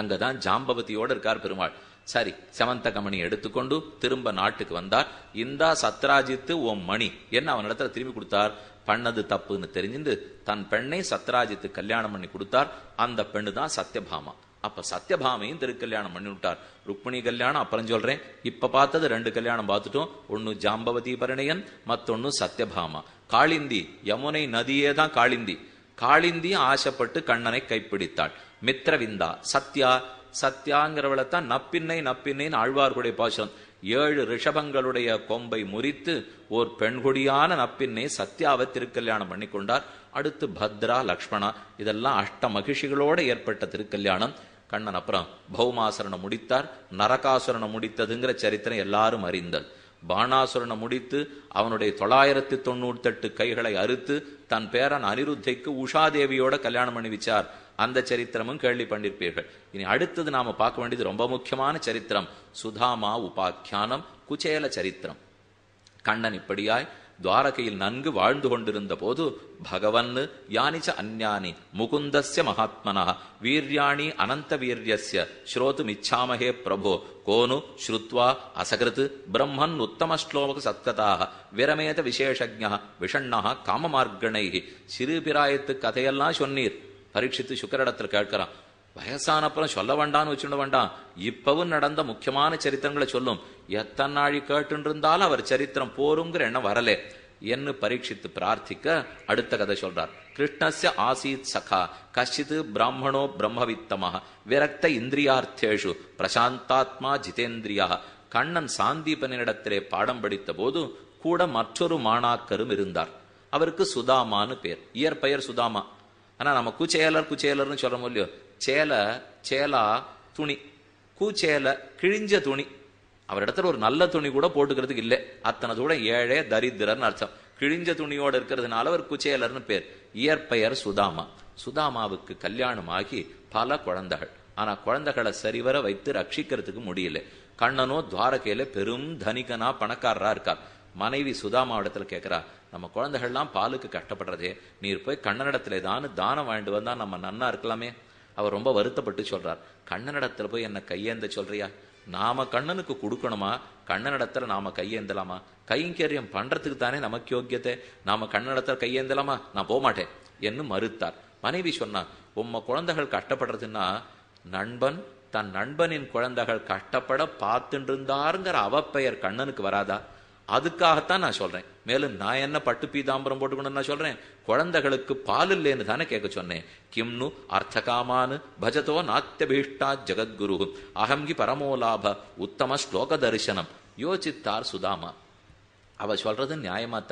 அங்கதான் ஜாம்பவதியோட இருக்கார் பெருமாள் சரி சமந்தகமணி எடுத்துக்கொண்டு திரும்ப நாட்டுக்கு வந்தார் இந்தா சத்ராஜித்து ஓம் மணி என்ன அவன் இடத்துல திரும்பி கொடுத்தார் பண்ணது தப்புன்னு தெரிஞ்சிருந்து தன் பெண்ணை சத்ராஜித்து கல்யாணம் பண்ணி கொடுத்தார் அந்த பெண்ணு தான் சத்யபாமா அப்ப சத்யபாமையும் திருக்கல்யாணம் பண்ணி விட்டார் ருக்மிணி கல்யாணம் அப்புறம் சொல்றேன் இப்ப பார்த்தது ரெண்டு கல்யாணம் பார்த்துட்டோம் ஒன்னு ஜாம்பவதி பரிணயன் மத்தொன்னு சத்யபாமா காளிந்தி யமுனை நதியே தான் காளிந்தி காளிந்தி ஆசைப்பட்டு கண்ணனை கைப்பிடித்தாள் மித்ரவிந்தா சத்யா சத்யாங்கிறவளை தான் நப்பின்னை நப்பின்னைன்னு ஆழ்வார்குடைய பாசனம் ஏழு ரிஷபங்களுடைய கொம்பை முறித்து ஓர் பெண்குடியான நப்பின்னை சத்யாவை திருக்கல்யாணம் பண்ணி கொண்டார் அடுத்து பத்ரா லக்ஷ்மணா இதெல்லாம் அஷ்ட மகிழ்ச்சிகளோடு ஏற்பட்ட திருக்கல்யாணம் கண்ணன் அப்புறம் பௌமாசுரனை முடித்தார் நரகாசுரனை முடித்ததுங்கிற சரித்திரம் எல்லாரும் அறிந்தது பாணாசுரனை முடித்து அவனுடைய தொள்ளாயிரத்தி தொண்ணூத்தெட்டு கைகளை அறுத்து தன் பேரன் அனிருத்தைக்கு உஷாதேவியோட கல்யாணம் பண்ணி வச்சார் அந்த சரித்திரமும் கேள்வி பண்ணிருப்பீர்கள் இனி அடுத்தது நாம பார்க்க வேண்டியது ரொம்ப முக்கியமான சரித்திரம் சுதாமா உபாக்கியானம் குச்சேல சரித்திரம் கண்ணன் இப்படியாய் துவாரகையில் நன்கு வாழ்ந்து கொண்டிருந்த போது பகவன் யானிச்ச அந்யானி முகுந்தசிய மகாத்மனா வீர்யாணி அனந்த வீரியசிய ஸ்ரோதும் இச்சாமகே பிரபோ கோனு ஸ்ருத்வா அசகிருத் பிரம்மன் உத்தம ஸ்லோக சத்கதாக விரமேத விசேஷஜா விஷண்ணா சிறு பிராயத்து கதையெல்லாம் சொன்னீர் பரீட்சித்து சுக்கரிடத்தில் கேட்கிறான் வயசானப்புறம் சொல்ல வேண்டாம்னு வச்சுட வேண்டாம் இப்பவும் நடந்த முக்கியமான சரித்திரங்களை சொல்லும் எத்தனை நாழி கேட்டுருந்தாலும் அவர் சரித்திரம் போருங்கிற எண்ணம் வரலே என்ன பரீட்சித்து பிரார்த்திக்க அடுத்த கதை சொல்றார் கிருஷ்ணச ஆசீத் சகா கஷித் பிராமணோ பிரம்மவித்தமாக விரக்த இந்திரியார்த்தேஷு பிரசாந்தாத்மா ஜிதேந்திரியா கண்ணன் சாந்தீபனிடத்திலே பாடம் படித்த போது கூட மற்றொரு மாணாக்கரும் இருந்தார் அவருக்கு சுதாமான்னு பேர் இயற்பெயர் சுதாமா ஆனால் நம்ம கூச்சேலர் கூச்சேலர்னு சொல்கிறோமோ இல்லையோ சேலை சேலா துணி கூச்சேலை கிழிஞ்ச துணி அவர் இடத்துல ஒரு நல்ல துணி கூட போட்டுக்கிறதுக்கு இல்லை அத்தனை தூட ஏழை தரித்திரர்னு அர்த்தம் கிழிஞ்ச துணியோடு இருக்கிறதுனால அவர் குச்சேலர்னு பேர் இயற்பெயர் சுதாமா சுதாமாவுக்கு கல்யாணம் ஆகி பல குழந்தைகள் ஆனால் குழந்தைகளை சரிவர வைத்து ரட்சிக்கிறதுக்கு முடியல கண்ணனோ துவாரகையில பெரும் தனிகனா பணக்காரரா இருக்கார் மனைவி சுதாமா இடத்துல கேட்குறா நம்ம குழந்தைகள்லாம் பாலுக்கு கஷ்டப்படுறதே நீர் போய் கண்ணனிடத்துல தான் தானம் வாங்கிட்டு வந்தால் நம்ம நன்னா இருக்கலாமே அவர் ரொம்ப வருத்தப்பட்டு சொல்றார் கண்ணனிடத்துல போய் என்ன கையேந்த சொல்றியா நாம கண்ணனுக்கு கொடுக்கணுமா கண்ணனிடத்துல நாம கையேந்தலாமா கைங்கரியம் பண்றதுக்கு தானே நமக்கு யோக்கியத்தை நாம கண்ணனிடத்துல கையேந்தலாமா நான் போகமாட்டேன் என்று மறுத்தார் மனைவி சொன்னா உம்ம குழந்தைகள் கஷ்டப்படுறதுன்னா நண்பன் தன் நண்பனின் குழந்தைகள் கஷ்டப்பட பார்த்துட்டு இருந்தாருங்கிற அவப்பெயர் கண்ணனுக்கு வராதா அதுக்காகத்தான் நான் சொல்றேன் மேலும் நான் என்ன பட்டு பீதாம்பரம் போட்டுக்கணும்னு நான் சொல்றேன் குழந்தைகளுக்கு பால் இல்லைன்னு தானே கேட்க சொன்னேன் கிம்னு அர்த்தகாமானு பஜதோ நாத்தியபீஷ்டா ஜெகத்குரு அகம்கி பரமோலாப உத்தம ஸ்லோக தரிசனம் யோசித்தார் சுதாமா அவ சொல்றது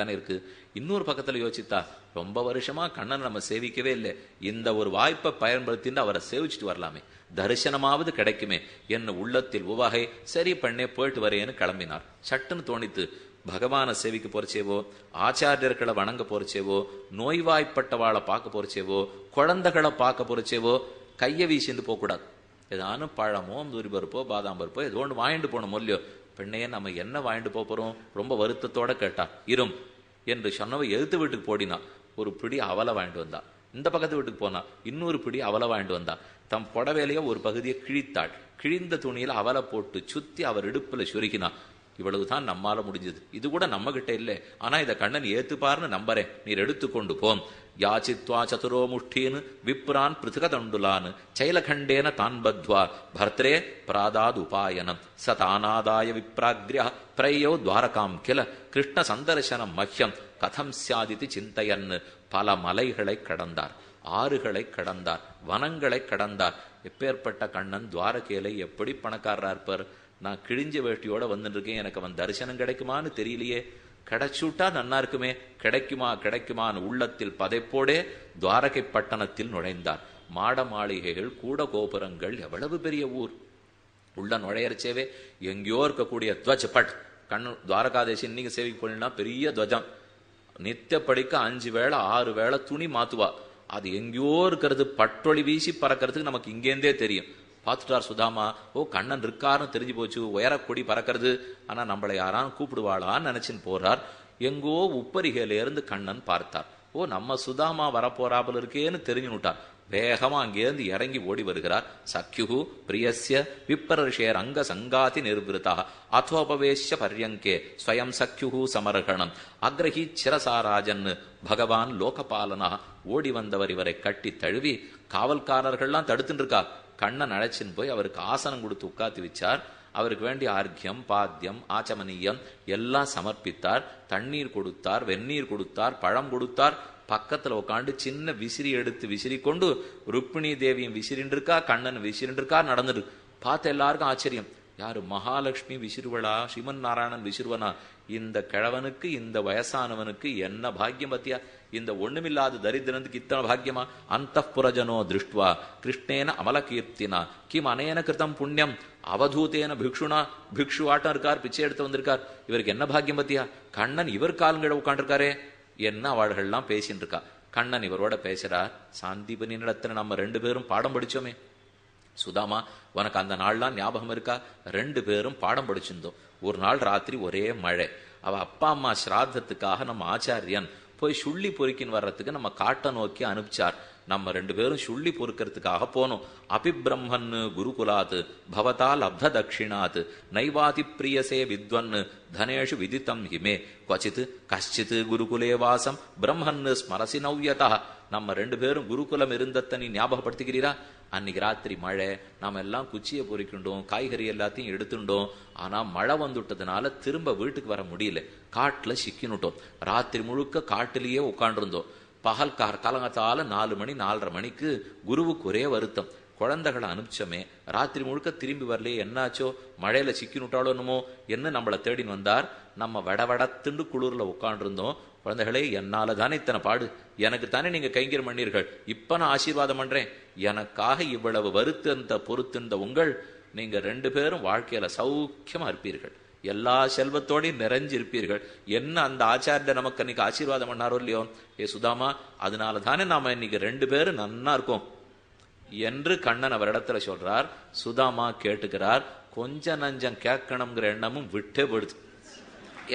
தானே இருக்கு இன்னொரு பக்கத்துல யோசித்தா ரொம்ப வருஷமா கண்ணனை நம்ம சேவிக்கவே இல்லை இந்த ஒரு வாய்ப்பை பயன்படுத்தின்னு அவரை சேவிச்சுட்டு வரலாமே தரிசனமாவது கிடைக்குமே என்ன உள்ளத்தில் உவகை சரி பண்ணே போயிட்டு வரேன்னு கிளம்பினார் சட்டுன்னு தோணித்து பகவான சேவிக்க போறச்சேவோ ஆச்சாரியர்களை வணங்க போறச்சேவோ நோய்வாய்ப்பட்டவாளை பார்க்க போறச்சேவோ குழந்தைகளை பார்க்க போறச்சேவோ கையை வீசிந்து போகக்கூடாது ஏதானும் பழமோ முதுரி பருப்போ பாதாம் பருப்போ ஏதோ ஒன்று வாங்கிட்டு போன இல்லையோ பெண்ணையே நம்ம என்ன வாங்கிட்டு போகிறோம் ரொம்ப வருத்தத்தோட கேட்டா இரும் என்று சொன்னவ எழுத்து வீட்டுக்கு போடினா ஒரு பிடி அவலை வாங்கிட்டு வந்தா இந்த பக்கத்து வீட்டுக்கு போனான் இன்னொரு பிடி அவளை வாங்கிட்டு வந்தான் தம் புடவேலைய ஒரு பகுதியை கிழித்தாள் கிழிந்த துணியில் அவளை போட்டு சுத்தி அவர் இடுப்புல சுருக்கினான் இவ்வளவுதான் நம்மால முடிஞ்சது இது கூட நம்ம கிட்ட இல்லை ஆனா இதை கண்ணன் ஏத்துப்பார்னு நம்பறேன் நீர் எடுத்துக்கொண்டு போம் யாச்சித்வா சதுரோ முஷ்டின்னு விப்ரான் தண்டுலான்னு சைலகண்டேன தான்பத்வா பர்த்ரே பிராதாது உபாயனம் ச தானாதாய விப்ராக்ரியா பிரையோ துவாரகாம் கிள கிருஷ்ண சந்தர்சனம் மஹ்யம் கதம் சியாதித்து சிந்தையன் பல மலைகளை கடந்தார் ஆறுகளை கடந்தார் வனங்களை கடந்தார் எப்பேற்பட்ட கண்ணன் துவாரகேலை எப்படி பணக்காரரா இருப்பார் நான் கிழிஞ்ச வேட்டியோட வந்துருக்கேன் எனக்கு அவன் தரிசனம் கிடைக்குமான்னு தெரியலையே கிடைச்சுட்டா நன்னா இருக்குமே கிடைக்குமா கிடைக்குமான்னு உள்ளத்தில் பதைப்போடே துவாரகை பட்டணத்தில் நுழைந்தார் மாட மாளிகைகள் கூட கோபுரங்கள் எவ்வளவு பெரிய ஊர் உள்ள நுழையறச்சேவே எங்கேயோ இருக்கக்கூடிய துவஜ பட் கண்ணு துவாரகாதேசி இன்னைக்கு சேவை பெரிய துவஜம் படிக்க அஞ்சு வேளை ஆறு வேளை துணி மாத்துவா அது எங்கேயோ இருக்கிறது பட்டொழி வீசி பறக்கிறதுக்கு நமக்கு இங்கேருந்தே தெரியும் பார்த்துட்டார் சுதாமா ஓ கண்ணன் இருக்காருன்னு தெரிஞ்சு போச்சு உயரக்கொடி பறக்கிறது ஆனால் நம்மளை யாரான்னு கூப்பிடுவாளான்னு நினைச்சின்னு போறார் எங்கோ உப்பரிகையிலேருந்து கண்ணன் பார்த்தார் ஓ நம்ம சுதாமா வரப்போறாபல் இருக்கேன்னு தெரிஞ்சுனுட்டார் வேகமா அங்கேருந்து இறங்கி ஓடி வருகிறார் சக்யு பிரியசிய விப்பரிஷேர் அங்க சங்காதி நிர்விருத்தா அத்தோபவேஷ பர்யங்கே ஸ்வயம் சக்யு சமரகணம் அக்ரஹி சிரசாராஜன் பகவான் லோகபாலனா ஓடி வந்தவர் இவரை கட்டி தழுவி காவல்காரர்கள்லாம் தடுத்துட்டு இருக்கா கண்ணை நழைச்சின்னு போய் அவருக்கு ஆசனம் கொடுத்து உட்காத்தி வச்சார் அவருக்கு வேண்டிய ஆர்கியம் பாத்தியம் ஆச்சமனியம் எல்லாம் சமர்ப்பித்தார் தண்ணீர் கொடுத்தார் வெந்நீர் கொடுத்தார் பழம் கொடுத்தார் பக்கத்துல உட்காந்து சின்ன விசிறி எடுத்து விசிறி கொண்டு ருக்மிணி தேவியும் விசிறின்றிருக்கா கண்ணன் விசிறின்றிருக்கா நடந்துரு பார்த்த எல்லாருக்கும் ஆச்சரியம் யாரு மகாலட்சுமி விசிறுவளா சிவன் நாராயணன் விசிறுவனா இந்த கிழவனுக்கு இந்த வயசானவனுக்கு என்ன பாக்கியம் பத்தியா இந்த ஒண்ணுமில்லாத தரித்திரனுக்கு இத்தனை பாக்கியமா அந்த புரஜனோ திருஷ்டுவா கிருஷ்ணேன அமலகீர்த்தினா கிம் அனையன கிருத்தம் புண்ணியம் அவதூத்தேன பிக்ஷுனா பிக்ஷு ஆட்டம் இருக்கார் பிச்சை எடுத்து வந்திருக்கார் இவருக்கு என்ன பாக்கியம் பத்தியா கண்ணன் இவர் காலங்கிட உட்காண்டிருக்காரே என்ன அவள்கள்லாம் பேசின்னு இருக்கா கண்ணன் இவரோட பேசுறார் சாந்திபனிடத்துல நம்ம ரெண்டு பேரும் பாடம் படிச்சோமே சுதாமா உனக்கு அந்த நாள்லாம் ஞாபகம் இருக்கா ரெண்டு பேரும் பாடம் படிச்சிருந்தோம் ஒரு நாள் ராத்திரி ஒரே மழை அவ அப்பா அம்மா சிராதத்துக்காக நம்ம ஆச்சாரியன் போய் சுள்ளி பொறுக்கின்னு வர்றதுக்கு நம்ம காட்டை நோக்கி அனுப்பிச்சார் நம்ம ரெண்டு பேரும் சுள்ளி பொறுக்கிறதுக்காக போனோம் அபிபிரம்மன் குருகுலாத்து பவதா லப்த தட்சிணாத்து நைவாதி பிரியசே வித்வன் தனேஷு விதித்தம் ஹிமே கொச்சித் கஷ்டித் குருகுலே வாசம் பிரம்மன் ஸ்மரசி நவ்யதா நம்ம ரெண்டு பேரும் குருகுலம் இருந்தத்தை நீ ஞாபகப்படுத்திக்கிறீரா அன்னைக்கு ராத்திரி மழை நாம எல்லாம் குச்சியை பொறிக்கிண்டோம் காய்கறி எல்லாத்தையும் எடுத்துட்டோம் ஆனா மழை வந்துட்டதுனால திரும்ப வீட்டுக்கு வர முடியல காட்டுல சிக்கினுட்டோம் ராத்திரி முழுக்க காட்டிலேயே உட்காண்டிருந்தோம் பகல் காலங்கத்தால நாலு மணி நாலரை மணிக்கு குருவுக்கு ஒரே வருத்தம் குழந்தைகளை அனுப்பிச்சோமே ராத்திரி முழுக்க திரும்பி வரலையே என்னாச்சோ மழையில சிக்கினுட்டாலோ என்னமோ என்ன நம்மளை தேடின்னு வந்தார் நம்ம வடவடத்துண்டு குளிர்ல உட்காண்டிருந்தோம் குழந்தைகளே என்னால தானே இத்தனை பாடு எனக்கு தானே நீங்க கைங்கிற பண்ணீர்கள் இப்ப நான் ஆசீர்வாதம் பண்றேன் எனக்காக இவ்வளவு வருத்தந்த பொறுத்திருந்த உங்கள் நீங்க ரெண்டு பேரும் வாழ்க்கையில சௌக்கியமா இருப்பீர்கள் எல்லா செல்வத்தோடையும் நிறைஞ்சிருப்பீர்கள் என்ன அந்த ஆச்சாரிய நமக்கு அன்னைக்கு ஆசீர்வாதம் பண்ணாரோ இல்லையோ ஏ சுதாமா அதனால தானே நாம இன்னைக்கு ரெண்டு பேரும் நன்னா இருக்கோம் என்று கண்ணன் அவர் இடத்துல சொல்றார் சுதாமா கேட்டுக்கிறார் கொஞ்ச நஞ்சம் கேட்கணுங்கிற எண்ணமும் விட்டே போடுது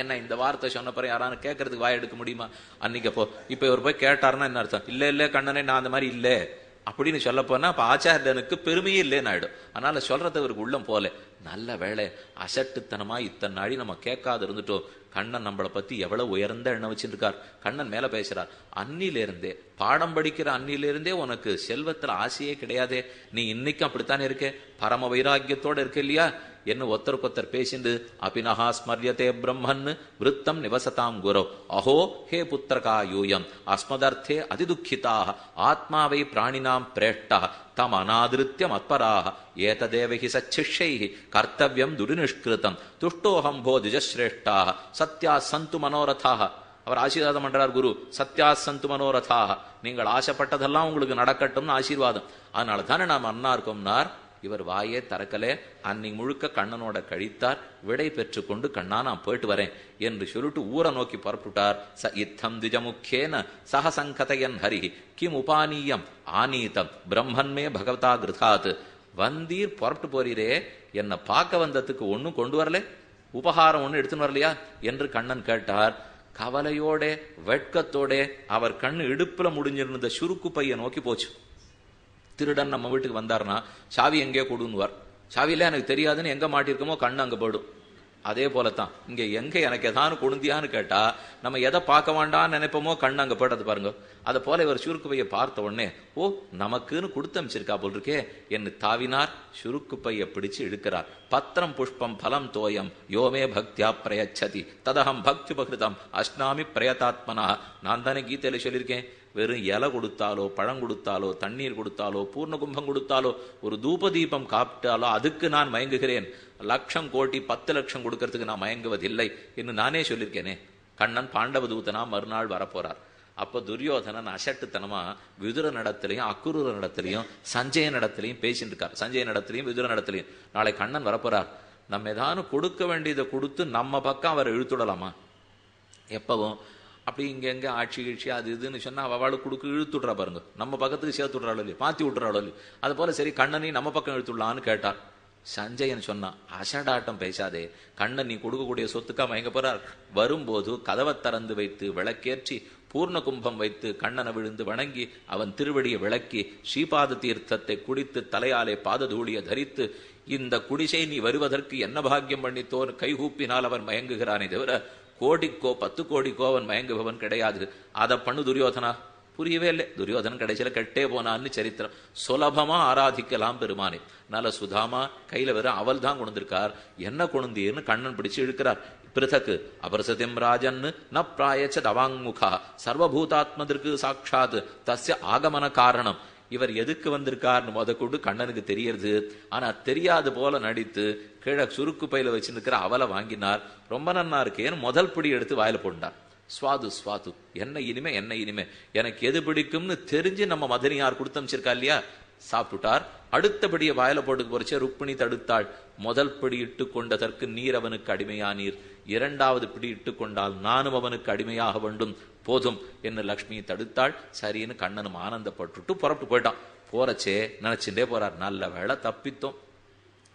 என்ன இந்த வார்த்தை சொன்னப்பறம் யாரானு கேட்கறதுக்கு வாய் எடுக்க முடியுமா அன்னைக்கு அப்போ இப்போ இவர் போய் கேட்டாருன்னா என்ன அர்த்தம் இல்லை இல்லை கண்ணனே நான் அந்த மாதிரி இல்லை அப்படின்னு சொல்ல போனா இப்போ ஆச்சாரியனுக்கு பெருமையே இல்லைன்னு ஆயிடும் அதனால சொல்றது அவருக்கு உள்ளம் போல நல்ல வேலை அசட்டுத்தனமா இத்தனை நாடி நம்ம கேட்காது இருந்துட்டோம் கண்ணன் நம்மளை பத்தி எவ்வளவு உயர்ந்த எண்ணம் வச்சிருக்கார் கண்ணன் மேல பேசுறார் அன்னிலிருந்தே பாடம் படிக்கிற அன்னிலிருந்தே உனக்கு செல்வத்துல ஆசையே கிடையாதே நீ இன்னைக்கும் அப்படித்தானே இருக்க பரம வைராக்கியத்தோட இருக்க இல்லையா என்ன ஒத்தருக்கொத்தர் பேசிண்டு அபினஹா ஸ்மரியத்தே பிரம்மன் விருத்தம் நிவசதாம் குரு அஹோ ஹே புத்திரகா யூயம் அஸ்மதர்த்தே அதிதுக்கிதா ஆத்மாவை பிராணினாம் பிரேஷ்ட தம் அநாதிருத்தியம் அத்பராக ஏததேவ ஹி சச்சிஷை கர்த்தவியம் துடிநிஷ்கிருதம் துஷ்டோஹம் போ திஜஸ்ரேஷ்டாக சத்யா சந்து மனோரதாக அவர் ஆசீர்வாதம் பண்றார் குரு சத்யா சந்து மனோரதாக நீங்கள் ஆசைப்பட்டதெல்லாம் உங்களுக்கு நடக்கட்டும்னு ஆசீர்வாதம் அதனால தானே நாம் அண்ணா இருக்கோம்னார் இவர் வாயே தரக்கலே அன்னை முழுக்க கண்ணனோட கழித்தார் விடை பெற்று கொண்டு கண்ணா நான் போயிட்டு வரேன் என்று சொல்லிட்டு ஊரை நோக்கி புறப்பட்டார் ச இத்தம் திஜமுக்கேன சகசங்கதையன் ஹரி கிம் உபானியம் ஆனீதம் பிரம்மன்மே பகவதா கிருதாத் வந்தீர் புறப்பட்டு போறீரே என்னை பார்க்க வந்ததுக்கு ஒன்றும் கொண்டு வரல உபகாரம் ஒன்றும் எடுத்துன்னு வரலையா என்று கண்ணன் கேட்டார் கவலையோட வெட்கத்தோட அவர் கண்ணு இடுப்புல முடிஞ்சிருந்த சுருக்கு பைய நோக்கி போச்சு திருடன் நம்ம வீட்டுக்கு வந்தார்னா சாவி எங்கேயோ கொடுன்னு சாவியில் எனக்கு தெரியாதுன்னு எங்கே மாட்டிருக்கோமோ கண் அங்கே போடும் அதே போல தான் இங்கே எங்கே எனக்கு எதான்னு கொடுந்தியான்னு கேட்டால் நம்ம எதை பார்க்க வேண்டாம்னு நினைப்போமோ கண் அங்கே போட்டது பாருங்க அதை போல இவர் சுருக்கு பையை பார்த்த உடனே ஓ நமக்குன்னு கொடுத்து அமைச்சிருக்கா போல் இருக்கே என்று தாவினார் பையை பிடிச்சு இழுக்கிறார் பத்திரம் புஷ்பம் பலம் தோயம் யோமே பக்தியா பிரயச்சதி ததகம் பக்தி பகிருதம் அஸ்னாமி பிரயதாத்மனா நான் தானே கீதையில சொல்லியிருக்கேன் வெறும் இலை கொடுத்தாலோ பழம் கொடுத்தாலோ தண்ணீர் கொடுத்தாலோ பூர்ண கும்பம் கொடுத்தாலோ ஒரு தூப தீபம் காப்பிட்டாலோ அதுக்கு நான் மயங்குகிறேன் லட்சம் கோட்டி பத்து லட்சம் கொடுக்கறதுக்கு நான் மயங்குவதில்லை என்று நானே சொல்லியிருக்கேனே கண்ணன் பாண்டவதூத்தனா மறுநாள் வரப்போறார் அப்போ துரியோதனன் அசட்டுத்தனமா விதுர நடத்திலையும் அக்குரூர நடத்திலையும் சஞ்சய நடத்திலையும் பேசிட்டு இருக்கார் சஞ்சய நடத்திலையும் விதுர நடத்திலையும் நாளை கண்ணன் வரப்போறார் நம்ம ஏதாவது கொடுக்க வேண்டியதை கொடுத்து நம்ம பக்கம் அவரை இழுத்துடலாமா எப்பவும் அப்படி இங்கே எங்கே ஆட்சி கீழ்ச்சி அது இதுன்னு சொன்னால் அவளுக்கு கொடுக்கு விட்றா பாருங்க நம்ம பக்கத்துக்கு சேர்த்து விட்றாள் இல்லையா மாற்றி விட்றாளோ இல்லையா அது போல சரி கண்ணனை நம்ம பக்கம் இழுத்து விடலான்னு கேட்டார் சஞ்சயன் சொன்னான் அசடாட்டம் பேசாதே கண்ணன் நீ கொடுக்கக்கூடிய சொத்துக்காக மயங்க போறார் வரும்போது கதவை திறந்து வைத்து விளக்கேற்றி பூர்ண கும்பம் வைத்து கண்ணனை விழுந்து வணங்கி அவன் திருவடியை விளக்கி ஸ்ரீபாத தீர்த்தத்தை குடித்து தலையாலே பாததூளியை தரித்து இந்த குடிசை நீ வருவதற்கு என்ன பாக்கியம் பண்ணித்தோர் கைகூப்பினால் அவன் மயங்குகிறானே தவிர கோடிக்கோ பத்து கோடிக்கோ அவன் மயங்குபவன் கிடையாது அதை பண்ணு துரியோதனா புரியவே இல்லை துரியோதனன் கடைசியில் கெட்டே போனான்னு சரித்திரம் சுலபமா ஆராதிக்கலாம் பெருமானே நல்ல சுதாமா கையில வெறும் அவள் தான் கொண்டிருக்கார் என்ன கொணுந்தீர்னு கண்ணன் பிடிச்சு இழுக்கிறார் பிருதக்கு அபரசதிம் ராஜன் ந பிராயச்ச தவாங்முகா சர்வபூதாத்மதற்கு சாட்சாத் தஸ்ய ஆகமன காரணம் இவர் எதுக்கு வந்திருக்கார்னு முத கொண்டு கண்ணனுக்கு தெரியறது ஆனா தெரியாது போல நடித்து கீழே சுருக்கு பையில வச்சுருக்கிற அவலை வாங்கினார் ரொம்ப நன்னா இருக்கேன்னு முதல் பிடி எடுத்து வாயில போட்டார் சுவாது சுவாது என்ன இனிமே என்ன இனிமே எனக்கு எது பிடிக்கும்னு தெரிஞ்சு நம்ம மதனியார் கொடுத்து அமைச்சிருக்கா இல்லையா சாப்பிட்டுட்டார் அடுத்தபடிய வாயில போட்டுக்கு பொறிச்ச ருக்மிணி தடுத்தாள் முதல் பிடி இட்டு கொண்டதற்கு நீர் அவனுக்கு அடிமையானீர் இரண்டாவது பிடி இட்டு கொண்டால் நானும் அவனுக்கு அடிமையாக வேண்டும் போதும் என்று லக்ஷ்மியை தடுத்தாள் சரின்னு கண்ணனும் ஆனந்தப்பட்டுட்டு புறப்பட்டு போயிட்டான் போறச்சே நினைச்சுட்டே போறார் நல்ல வேலை தப்பித்தோம்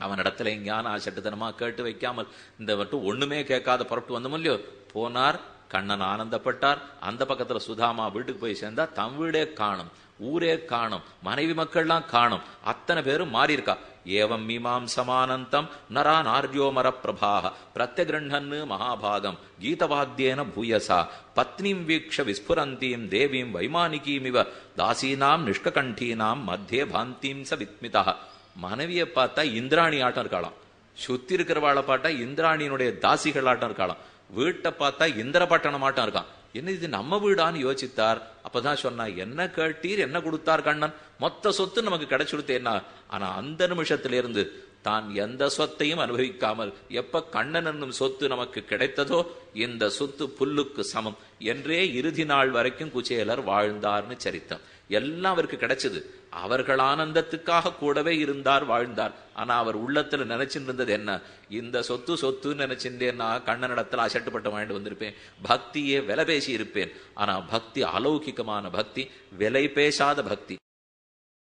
அவன் இடத்துல எங்கேயான ஆசட்டுத்தனமா கேட்டு வைக்காமல் இந்த மட்டும் ஒண்ணுமே கேட்காத புறப்பட்டு வந்தோம் இல்லையோ போனார் கண்ணன் ஆனந்தப்பட்டார் அந்த பக்கத்துல சுதாமா வீட்டுக்கு போய் சேர்ந்தா தம் வீடே காணும் ஊரே காணும் மனைவி மக்கள்லாம் காணும் அத்தனை பேரும் மாறி இருக்கா ஏவம் ఏవం మీమాంసమానంతం నరానార్యోమరప్రభాహ ప్రత్యగృహన్ మహాభాగం గీతవాద్యేన பூயசா பத்னிம் வீக்ஷ విస్ఫురంతీం దేవీం వైమానికీమివ தாசீனாம் నిష్కకంఠీనాం మధ్యే భాంతీం ச வித்மிதா மனைவியை பார்த்தா இந்திராணி ஆட்டம் இருக்காளாம் சுத்தி இருக்கிறவாளை பார்த்தா இந்திராணியினுடைய தாசிகள் ஆட்டம் இருக்காளாம் வீட்டை பார்த்தா இந்திரபட்டணம் ஆட்டம் இருக்கான் என்ன இது நம்ம வீடான்னு யோசித்தார் அப்பதான் சொன்னா என்ன கேட்டீர் என்ன கொடுத்தார் கண்ணன் மொத்த சொத்து நமக்கு கிடைச்சிருத்தேன்னா ஆனா அந்த நிமிஷத்திலிருந்து தான் எந்த சொத்தையும் அனுபவிக்காமல் எப்ப கண்ணன் என்னும் சொத்து நமக்கு கிடைத்ததோ இந்த சொத்து புல்லுக்கு சமம் என்றே இறுதி நாள் வரைக்கும் குச்சேலர் வாழ்ந்தார்னு சரித்தம் எல்லாம் அவருக்கு கிடைச்சது அவர்கள் ஆனந்தத்துக்காக கூடவே இருந்தார் வாழ்ந்தார் ஆனா அவர் உள்ளத்துல நினைச்சுட்டு இருந்தது என்ன இந்த சொத்து சொத்துன்னு நினைச்சிருந்தேன்னா இடத்துல அசட்டுப்பட்டு வாங்கிட்டு வந்திருப்பேன் பக்தியே விலை பேசி இருப்பேன் ஆனா பக்தி அலௌகிகமான பக்தி விலை பேசாத பக்தி